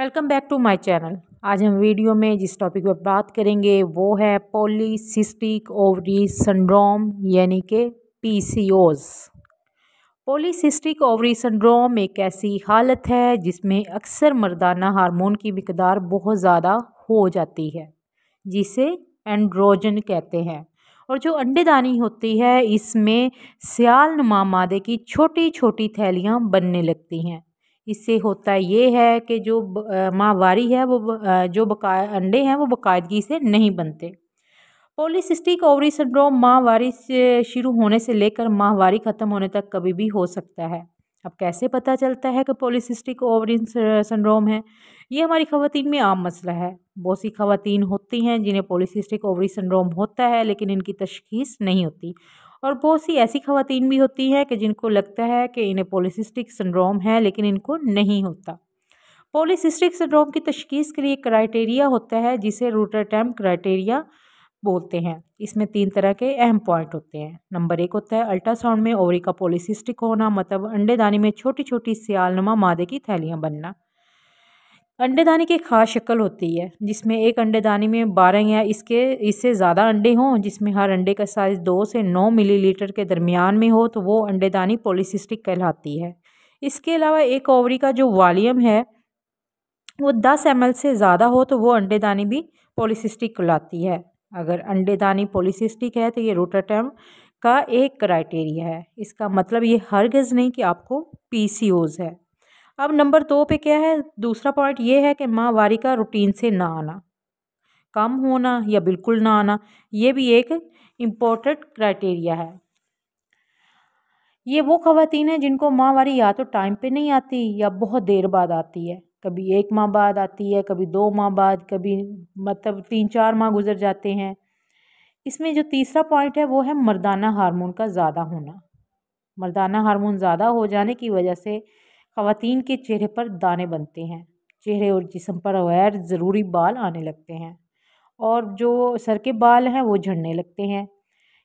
welcome back to my channel आज हम video में जिस टॉपिक पर बात करेंगे वो है पॉलीसिस्टिक ओवरी सिंड्रोम यानी कि पीसीओस पॉलीसिस्टिक ओवरी सिंड्रोम एक ऐसी हालत है जिसमें अक्सर मर्दाना हार्मोन की मकदार बहुत ज़्यादा हो जाती है जिसे एंड्रोजन कहते हैं और जो अंडेदानी होती है इसमें सियाल नुमा मादे की छोटी छोटी थैलियाँ बनने लगती हैं इससे होता ये है कि जो माहवारी है वो जो बका अंडे हैं वो बाकायदगी से नहीं बनते पोलिसिस्टिक ओवरी सिंड्रोम माहवारी शुरू होने से लेकर माहवारी ख़त्म होने तक कभी भी हो सकता है अब कैसे पता चलता है कि पोलिसिस्टिक ओवरी सिंड्रोम है ये हमारी खवतिन में आम मसला है बहुत सी खवतिन होती हैं जिन्हें पोलिसिस्टिक ओवरी सिंड्रोम होता है लेकिन इनकी तशखीस नहीं होती और बहुत सी ऐसी खातन भी होती हैं कि जिनको लगता है कि इन्हें पोलिसिस्टिक सिंड्रोम है लेकिन इनको नहीं होता पोलिसिस्टिक सिंड्रोम की तशखीस के लिए क्राइटेरिया होता है जिसे रूटरटैम क्राइटेरिया बोलते हैं इसमें तीन तरह के अहम पॉइंट होते हैं नंबर एक होता है अल्ट्रासाउंड में ओवरी का पोलिसिस्टिक होना मतलब अंडेदानी में छोटी छोटी सियालनुमा मादे की थैलियाँ बनना अंडेदानी की खास शक्ल होती है जिसमें एक अंडेदानी में बारह या इसके इससे ज़्यादा अंडे हों जिसमें हर अंडे का साइज़ दो से नौ मिलीलीटर के दरमियान में हो तो वो अंडेदानी पोलिसिस्टिक कहलाती है इसके अलावा एक ओवरी का जो वॉलीम है वो दस एम से ज़्यादा हो तो वो अंडेदानी भी पोलिसिस्टिक कहलाती है अगर अंडेदानी पोलिसिस्टिक है तो ये रोटाटम का एक क्राइटेरिया है इसका मतलब ये हरगज़ नहीं कि आपको ओज है अब नंबर दो पे क्या है दूसरा पॉइंट ये है कि माहवारी का रूटीन से ना आना कम होना या बिल्कुल ना आना ये भी एक इम्पोर्टेंट क्राइटेरिया है ये वो खातन हैं जिनको माहवारी या तो टाइम पे नहीं आती या बहुत देर बाद आती है कभी एक माह बाद आती है कभी दो माह बाद कभी मतलब तीन चार माह गुजर जाते हैं इसमें जो तीसरा पॉइंट है वो है मर्दाना हार्मोन का ज़्यादा होना मर्दाना हार्मोन ज़्यादा हो जाने की वजह से खातन के चेहरे पर दाने बनते हैं चेहरे और जिसम पर गैर ज़रूरी बाल आने लगते हैं और जो सर के बाल हैं वो झड़ने लगते हैं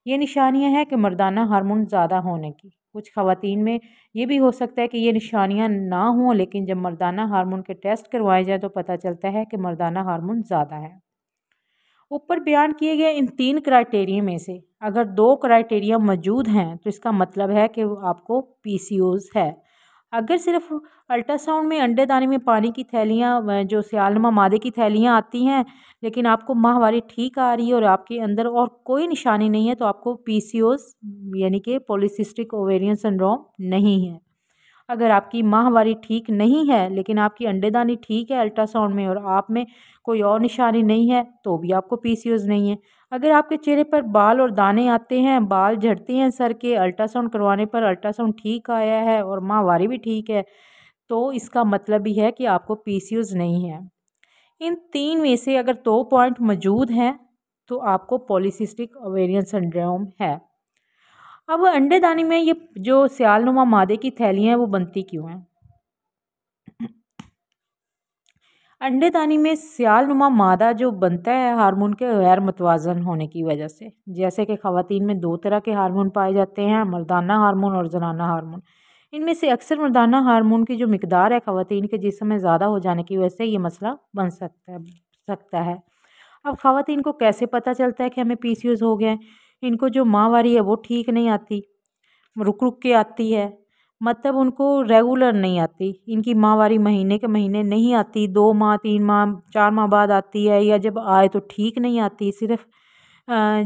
ये निशानियाँ हैं कि मर्दाना हारमोन ज़्यादा होने की कुछ खातन में ये भी हो सकता है कि ये निशानियाँ ना हों लेकिन जब मर्दाना हारमोन के टेस्ट करवाए जाए तो पता चलता है कि मर्दाना हारमोन ज़्यादा है ऊपर बयान किए गए इन तीन क्राइटेरिया में से अगर दो क्राइटेरिया मौजूद हैं तो इसका मतलब है कि आपको पी है अगर सिर्फ अल्ट्रासाउंड में अंडे दाने में पानी की थैलियाँ जो सियालमा मादे की थैलियाँ आती हैं लेकिन आपको माहवारी ठीक आ रही है और आपके अंदर और कोई निशानी नहीं है तो आपको पी यानी कि पोलिसिस्टिक ओवेरियन सिंड्रोम नहीं है अगर आपकी माहवारी ठीक नहीं है लेकिन आपकी अंडेदानी ठीक है अल्ट्रासाउंड में और आप में कोई और निशानी नहीं है तो भी आपको पी नहीं है अगर आपके चेहरे पर बाल और दाने आते हैं बाल झड़ते हैं सर के अल्ट्रासाउंड करवाने पर अल्ट्रासाउंड ठीक आया है और माहवारी भी ठीक है तो इसका मतलब ही है कि आपको पी नहीं है इन तीन में से अगर दो तो पॉइंट मौजूद हैं तो आपको पॉलीसिस्टिक ओवेरियन सिंड्रोम है अब अंडे दानी में ये जो सियालनुमा मादे की थैलियाँ हैं वो बनती क्यों हैं अंडेदानी में सियालनुमा मादा जो बनता है हार्मोन के गैर मुतवाजन होने की वजह से जैसे कि ख़वातीन में दो तरह के हार्मोन पाए जाते हैं मर्दाना हार्मोन और जनाना हार्मोन इनमें से अक्सर मर्दाना हार्मोन की जो मकदार है खातन के जिसम में ज़्यादा हो जाने की वजह से ये मसला बन सकता है सकता है अब खातन को कैसे पता चलता है कि हमें पी हो गए इनको जो माँ है वो ठीक नहीं आती रुक रुक के आती है मतलब उनको रेगुलर नहीं आती इनकी माहवारी महीने के महीने नहीं आती दो माह तीन माह चार माह बाद आती है या जब आए तो ठीक नहीं आती सिर्फ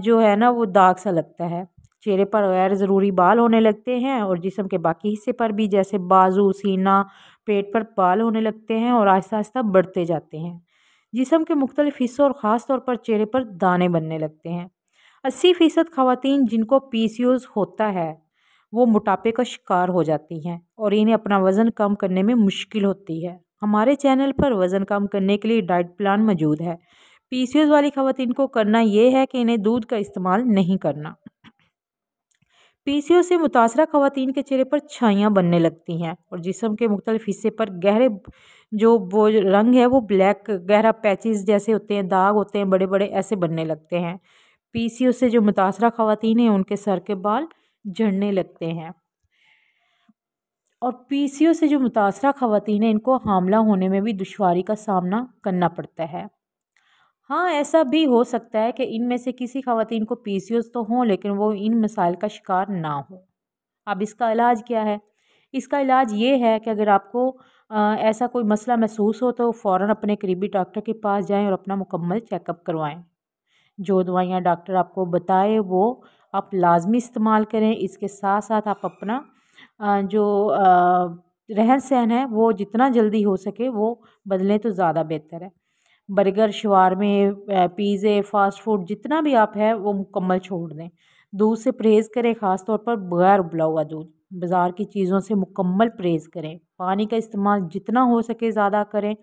जो है ना वो दाग सा लगता है चेहरे पर गैर ज़रूरी बाल होने लगते हैं और जिसम के बाकी हिस्से पर भी जैसे बाजू सीना पेट पर बाल होने लगते हैं और आहिस्ता आहिस्ता बढ़ते जाते हैं जिसम के मुख्तलिफ हिस्सों और ख़ास तौर पर चेहरे पर दाने बनने लगते हैं अस्सी फ़ीसद खातन जिनको पी होता है वो मोटापे का शिकार हो जाती हैं और इन्हें अपना वज़न कम करने में मुश्किल होती है हमारे चैनल पर वज़न कम करने के लिए डाइट प्लान मौजूद है पीसीओएस वाली खातन को करना ये है कि इन्हें दूध का इस्तेमाल नहीं करना ओ से मुतासर खातन के चेहरे पर छाइयाँ बनने लगती हैं और जिसम के मुख्तलिफ हिस्से पर गहरे जो वो रंग है वो ब्लैक गहरा पैचेस जैसे होते हैं दाग होते हैं बड़े बड़े ऐसे बनने लगते हैं ओ से जो मुतासर खातन हैं उनके सर के बाल झड़ने लगते हैं और पीसीओ से जो मुतासर ख़वान हैं इनको हमला होने में भी दुशारी का सामना करना पड़ता है हाँ ऐसा भी हो सकता है कि इनमें से किसी ख़वान को पी तो हों लेकिन वो इन मसाइल का शिकार ना हो अब इसका इलाज क्या है इसका इलाज ये है कि अगर आपको आ, ऐसा कोई मसला महसूस हो तो फ़ौर अपने करीबी डॉक्टर के पास जाएं और अपना मुकम्मल चेकअप करवाएं जो दवाइयाँ डॉक्टर आपको बताए वो आप लाजमी इस्तेमाल करें इसके साथ साथ आप अपना जो रहन सहन है वो जितना जल्दी हो सके वो बदलें तो ज़्यादा बेहतर है बर्गर शवारमे पिज़े फ़ास्ट फूड जितना भी आप है वो मुकम्मल छोड़ दें दूध से परहेज़ करें ख़ास तौर पर बगैर उबला हुआ दूध बाज़ार की चीज़ों से मुकम्मल परहेज़ करें पानी का इस्तेमाल जितना हो सके ज़्यादा करें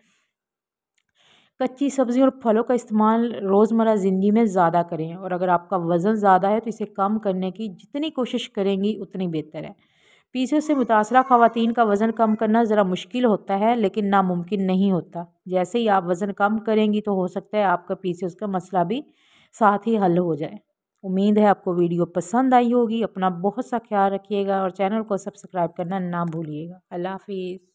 कच्ची सब्ज़ी और फलों का इस्तेमाल रोज़मर्रा ज़िंदगी में ज़्यादा करें और अगर आपका वज़न ज़्यादा है तो इसे कम करने की जितनी कोशिश करेंगी उतनी बेहतर है पीसीओ से मुतासर खातन का वज़न कम करना ज़रा मुश्किल होता है लेकिन नामुमकिन नहीं होता जैसे ही आप वज़न कम करेंगी तो हो सकता है आपका पीसीओएस का मसला भी साथ ही हल हो जाए उम्मीद है आपको वीडियो पसंद आई होगी अपना बहुत सा ख्याल रखिएगा और चैनल को सब्सक्राइब करना ना भूलिएगा अल्लाह हाफिज़